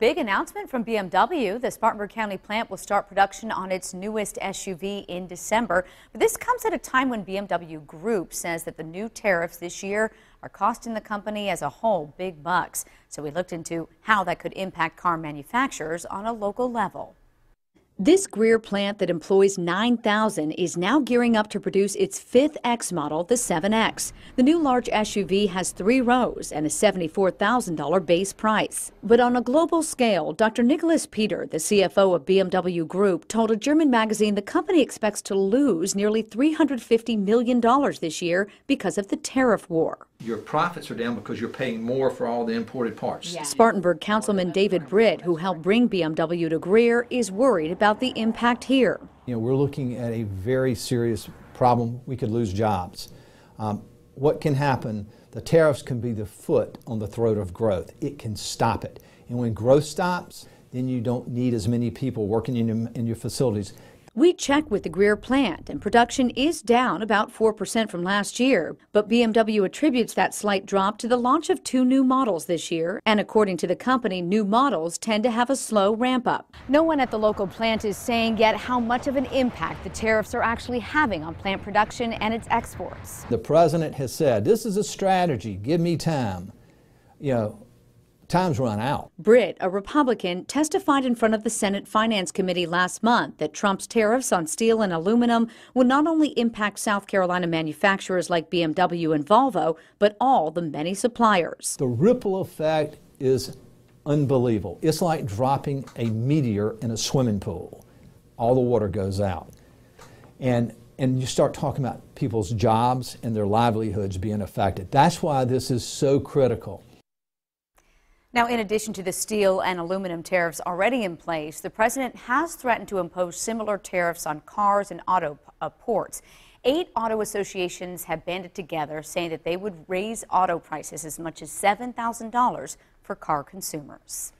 Big announcement from BMW. The Spartanburg County plant will start production on its newest SUV in December. But this comes at a time when BMW Group says that the new tariffs this year are costing the company as a whole big bucks. So we looked into how that could impact car manufacturers on a local level. This Greer plant that employs 9,000 is now gearing up to produce its fifth X model, the 7X. The new large SUV has three rows and a $74,000 base price. But on a global scale, Dr. Nicholas Peter, the CFO of BMW Group, told a German magazine the company expects to lose nearly $350 million this year because of the tariff war your profits are down because you're paying more for all the imported parts. Spartanburg Councilman David Britt, who helped bring BMW to Greer, is worried about the impact here. You know, we're looking at a very serious problem. We could lose jobs. Um, what can happen? The tariffs can be the foot on the throat of growth. It can stop it. And when growth stops, then you don't need as many people working in your, in your facilities. We checked with the Greer plant, and production is down about 4% from last year. But BMW attributes that slight drop to the launch of two new models this year. And according to the company, new models tend to have a slow ramp up. No one at the local plant is saying yet how much of an impact the tariffs are actually having on plant production and its exports. The president has said, This is a strategy, give me time. You know, Time's run out. Britt, a Republican, testified in front of the Senate Finance Committee last month that Trump's tariffs on steel and aluminum would not only impact South Carolina manufacturers like BMW and Volvo, but all the many suppliers. The ripple effect is unbelievable. It's like dropping a meteor in a swimming pool. All the water goes out. And and you start talking about people's jobs and their livelihoods being affected. That's why this is so critical. Now, in addition to the steel and aluminum tariffs already in place, the president has threatened to impose similar tariffs on cars and auto uh, ports. Eight auto associations have banded together, saying that they would raise auto prices as much as $7,000 for car consumers.